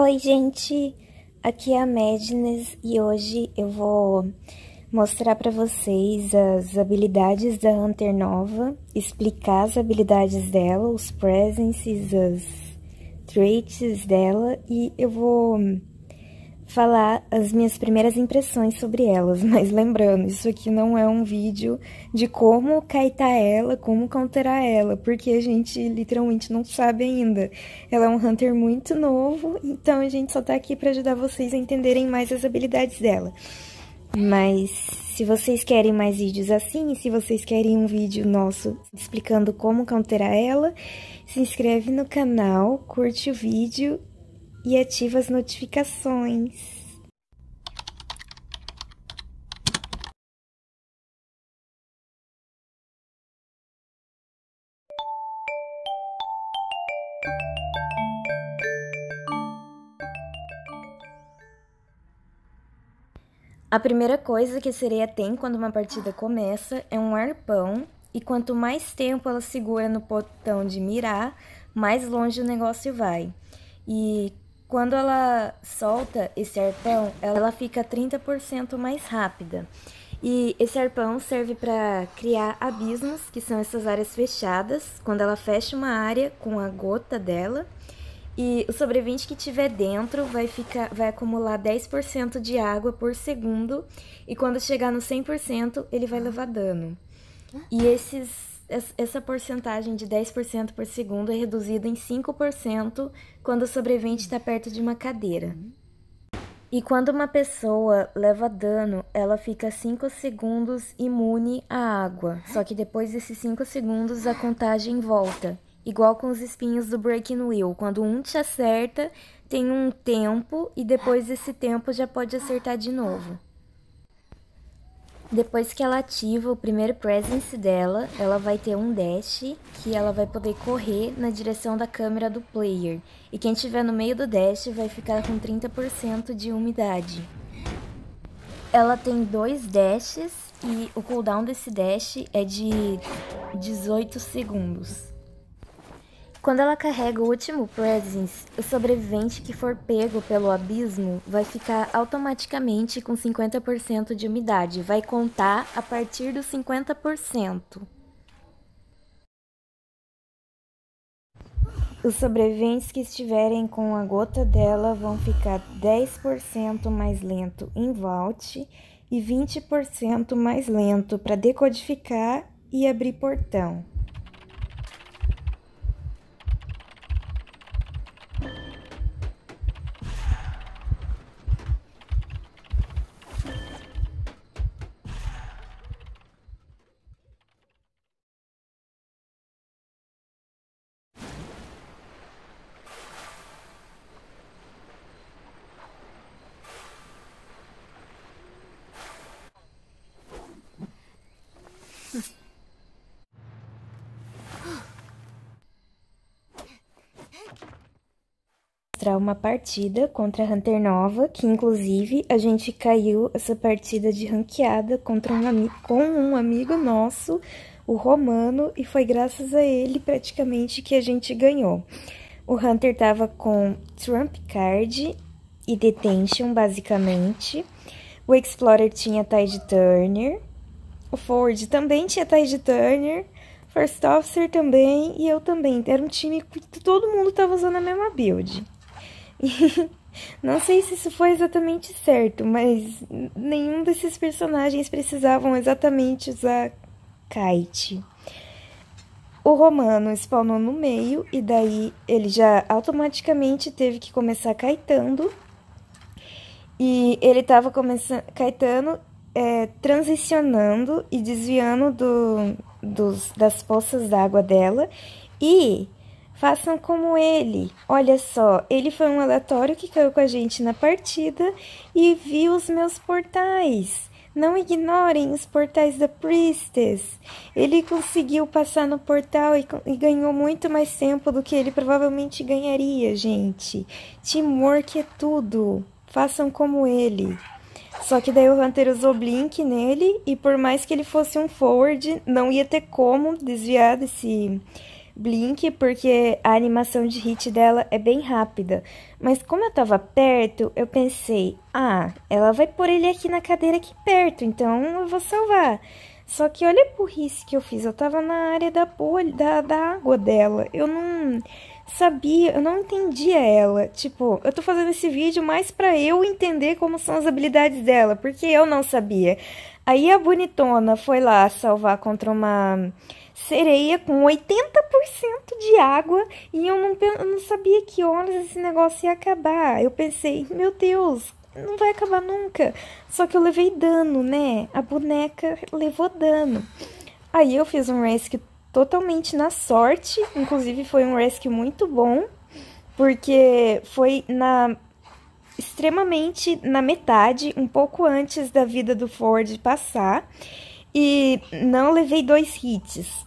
Oi, gente! Aqui é a Madness e hoje eu vou mostrar para vocês as habilidades da Hunter nova, explicar as habilidades dela, os presences, as traits dela e eu vou falar as minhas primeiras impressões sobre elas, mas lembrando, isso aqui não é um vídeo de como caetar ela, como counterar ela, porque a gente literalmente não sabe ainda. Ela é um hunter muito novo, então a gente só tá aqui para ajudar vocês a entenderem mais as habilidades dela. Mas se vocês querem mais vídeos assim, se vocês querem um vídeo nosso explicando como counterar ela, se inscreve no canal, curte o vídeo e ativa as notificações. A primeira coisa que a sereia tem quando uma partida começa é um arpão, e quanto mais tempo ela segura no botão de mirar, mais longe o negócio vai. E quando ela solta esse arpão, ela fica 30% mais rápida. E esse arpão serve para criar abismos, que são essas áreas fechadas, quando ela fecha uma área com a gota dela. E o sobrevivente que tiver dentro vai ficar vai acumular 10% de água por segundo e quando chegar no 100%, ele vai levar dano. E esses essa porcentagem de 10% por segundo é reduzida em 5% quando o sobrevivente está perto de uma cadeira. E quando uma pessoa leva dano, ela fica 5 segundos imune à água. Só que depois desses 5 segundos a contagem volta. Igual com os espinhos do Breaking Wheel. Quando um te acerta, tem um tempo e depois desse tempo já pode acertar de novo. Depois que ela ativa o primeiro presence dela, ela vai ter um dash que ela vai poder correr na direção da câmera do player. E quem estiver no meio do dash vai ficar com 30% de umidade. Ela tem dois dashes e o cooldown desse dash é de 18 segundos. Quando ela carrega o último Presence, o sobrevivente que for pego pelo abismo vai ficar automaticamente com 50% de umidade, vai contar a partir dos 50%. Os sobreviventes que estiverem com a gota dela vão ficar 10% mais lento em vault e 20% mais lento para decodificar e abrir portão. mostrar uma partida contra a Hunter Nova, que inclusive a gente caiu essa partida de ranqueada contra um, com um amigo nosso, o Romano, e foi graças a ele praticamente que a gente ganhou. O Hunter tava com Trump Card e Detention, basicamente. O Explorer tinha Tide Turner. O Ford também tinha Tide Turner. First Officer também e eu também. Era um time que todo mundo estava usando a mesma build. Não sei se isso foi exatamente certo, mas nenhum desses personagens precisavam exatamente usar kite. O romano spawnou no meio e daí ele já automaticamente teve que começar kaitando. E ele estava começando kaitando, é, transicionando e desviando do, dos, das poças d'água dela e Façam como ele. Olha só, ele foi um aleatório que caiu com a gente na partida e viu os meus portais. Não ignorem os portais da Priestess. Ele conseguiu passar no portal e, e ganhou muito mais tempo do que ele provavelmente ganharia, gente. Teamwork é tudo. Façam como ele. Só que daí o Hunter usou Blink nele e por mais que ele fosse um forward, não ia ter como desviar desse Blink, porque a animação de hit dela é bem rápida. Mas como eu tava perto, eu pensei: ah, ela vai pôr ele aqui na cadeira aqui perto, então eu vou salvar. Só que olha a burrice que eu fiz. Eu tava na área da bolha, da, da água dela. Eu não sabia, eu não entendia ela. Tipo, eu tô fazendo esse vídeo mais para eu entender como são as habilidades dela, porque eu não sabia. Aí a bonitona foi lá salvar contra uma sereia com 80% de água e eu não, eu não sabia que horas esse negócio ia acabar. Eu pensei, meu Deus, não vai acabar nunca. Só que eu levei dano, né? A boneca levou dano. Aí eu fiz um rescue totalmente na sorte, inclusive foi um rescue muito bom, porque foi na extremamente na metade, um pouco antes da vida do Ford passar, e não levei dois hits.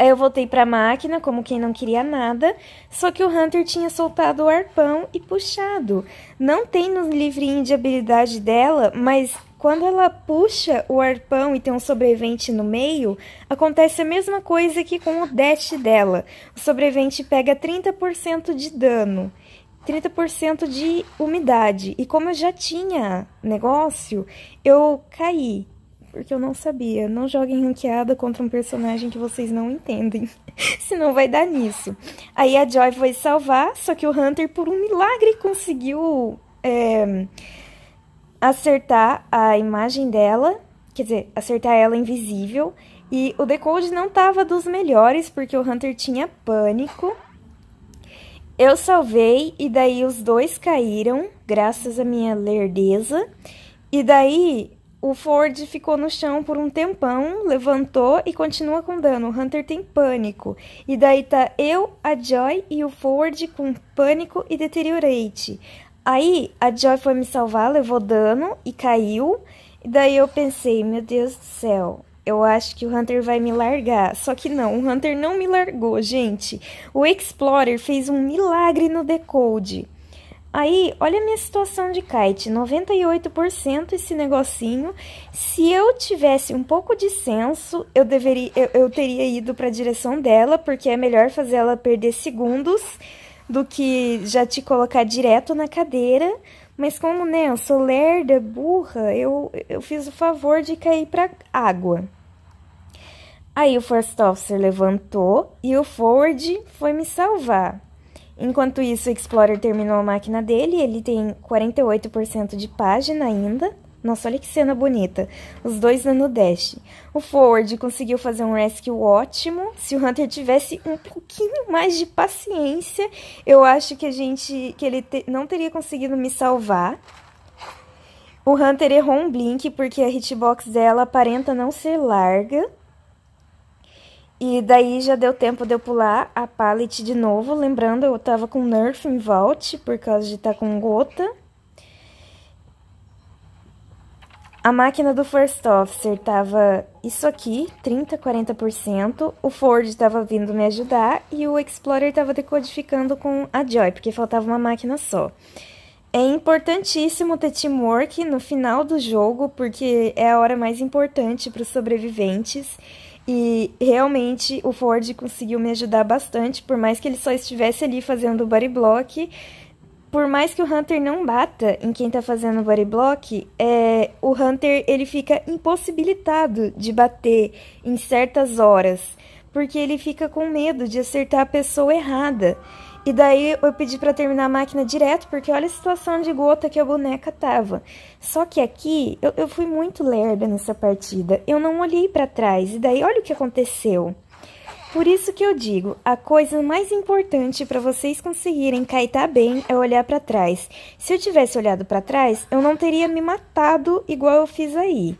Aí eu voltei para a máquina, como quem não queria nada, só que o Hunter tinha soltado o arpão e puxado. Não tem no livrinho de habilidade dela, mas quando ela puxa o arpão e tem um sobrevivente no meio, acontece a mesma coisa que com o dash dela. O sobrevivente pega 30% de dano. 30% de umidade. E como eu já tinha negócio, eu caí. Porque eu não sabia. Não joguem ranqueada contra um personagem que vocês não entendem. Senão vai dar nisso. Aí a Joy foi salvar, só que o Hunter, por um milagre, conseguiu é, acertar a imagem dela. Quer dizer, acertar ela invisível. E o decode não tava dos melhores, porque o Hunter tinha pânico. Eu salvei e daí os dois caíram, graças à minha lerdeza. E daí o Ford ficou no chão por um tempão, levantou e continua com dano. O Hunter tem pânico. E daí tá eu, a Joy e o Ford com pânico e deteriorate. Aí a Joy foi me salvar, levou dano e caiu. E daí eu pensei, meu Deus do céu, eu acho que o Hunter vai me largar. Só que não, o Hunter não me largou, gente. O Explorer fez um milagre no decode. Aí, olha a minha situação de kite, 98% esse negocinho. Se eu tivesse um pouco de senso, eu deveria eu, eu teria ido para a direção dela, porque é melhor fazer ela perder segundos do que já te colocar direto na cadeira. Mas como, né, eu sou lerda, burra, eu, eu fiz o favor de cair para água. Aí o First Officer levantou e o Forward foi me salvar. Enquanto isso, o Explorer terminou a máquina dele, ele tem 48% de página ainda. Nossa, olha que cena bonita. Os dois dando dash. O Forward conseguiu fazer um rescue ótimo. Se o Hunter tivesse um pouquinho mais de paciência, eu acho que a gente que ele te, não teria conseguido me salvar. O Hunter errou um blink porque a hitbox dela aparenta não ser larga. E daí já deu tempo de eu pular a pallet de novo, lembrando, eu tava com Nerf em Vault por causa de estar tá com gota. A máquina do First Officer tava isso aqui, 30, 40%, o Ford tava vindo me ajudar e o Explorer tava decodificando com a Joy, porque faltava uma máquina só. É importantíssimo ter teamwork no final do jogo, porque é a hora mais importante para os sobreviventes. E realmente o Ford conseguiu me ajudar bastante, por mais que ele só estivesse ali fazendo o body block. Por mais que o Hunter não bata em quem tá fazendo o body block, é, o Hunter ele fica impossibilitado de bater em certas horas, porque ele fica com medo de acertar a pessoa errada. E daí eu pedi para terminar a máquina direto, porque olha a situação de gota que a boneca tava. Só que aqui eu, eu fui muito lerda nessa partida. Eu não olhei para trás. E daí olha o que aconteceu. Por isso que eu digo, a coisa mais importante para vocês conseguirem caitar tá bem é olhar para trás. Se eu tivesse olhado para trás, eu não teria me matado igual eu fiz aí.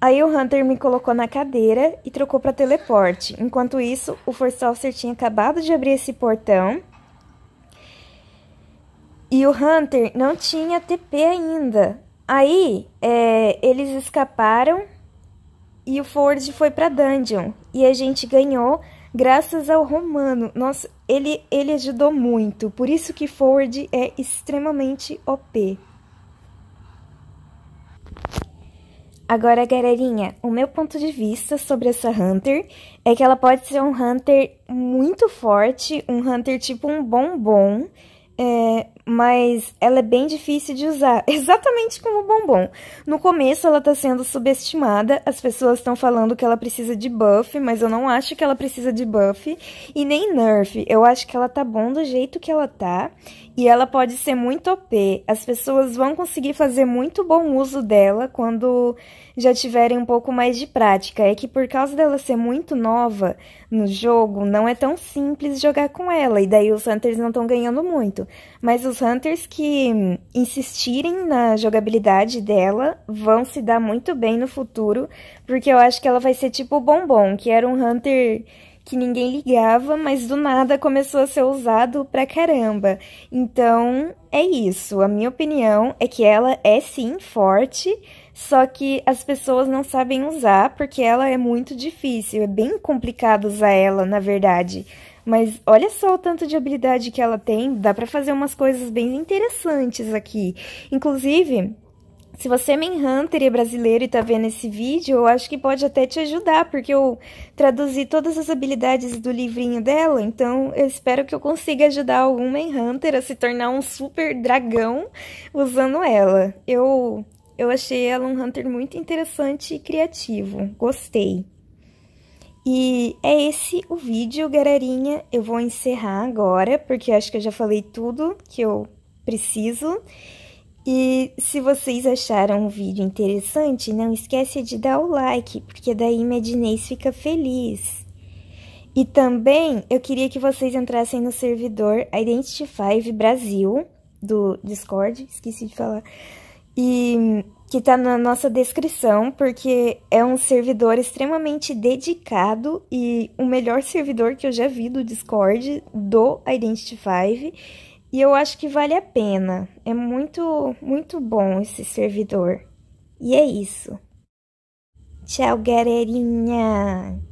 Aí o Hunter me colocou na cadeira e trocou para teleporte. Enquanto isso, o Officer tinha acabado de abrir esse portão e o Hunter não tinha TP ainda. Aí é, eles escaparam e o Ford foi para dungeon. E a gente ganhou graças ao Romano. Nossa, ele, ele ajudou muito. Por isso que Ford é extremamente OP. Agora, galerinha, o meu ponto de vista sobre essa Hunter é que ela pode ser um Hunter muito forte, um Hunter tipo um bombom, é, mas ela é bem difícil de usar, exatamente como o bombom. No começo ela tá sendo subestimada, as pessoas estão falando que ela precisa de buff, mas eu não acho que ela precisa de buff e nem nerf. Eu acho que ela tá bom do jeito que ela tá e ela pode ser muito OP. As pessoas vão conseguir fazer muito bom uso dela quando já tiverem um pouco mais de prática. É que por causa dela ser muito nova no jogo, não é tão simples jogar com ela. E daí os Hunters não estão ganhando muito. Mas os Hunters que insistirem na jogabilidade dela vão se dar muito bem no futuro. Porque eu acho que ela vai ser tipo o Bombom, que era um Hunter que ninguém ligava, mas do nada começou a ser usado pra caramba. Então, é isso. A minha opinião é que ela é sim forte, só que as pessoas não sabem usar porque ela é muito difícil, é bem complicado usar ela, na verdade. Mas olha só o tanto de habilidade que ela tem, dá para fazer umas coisas bem interessantes aqui. Inclusive, se você é Manhunter e é brasileiro e tá vendo esse vídeo, eu acho que pode até te ajudar, porque eu traduzi todas as habilidades do livrinho dela, então eu espero que eu consiga ajudar algum Manhunter a se tornar um super dragão usando ela. Eu eu achei ela um Hunter muito interessante e criativo. Gostei. E é esse o vídeo, galerinha. Eu vou encerrar agora, porque acho que eu já falei tudo que eu preciso. E se vocês acharam o vídeo interessante, não esquece de dar o like, porque daí Medinês fica feliz. E também eu queria que vocês entrassem no servidor Identity Five Brasil do Discord, esqueci de falar e que está na nossa descrição, porque é um servidor extremamente dedicado e o melhor servidor que eu já vi do Discord, do Identity5. E eu acho que vale a pena. É muito, muito bom esse servidor. E é isso. Tchau, galerinha!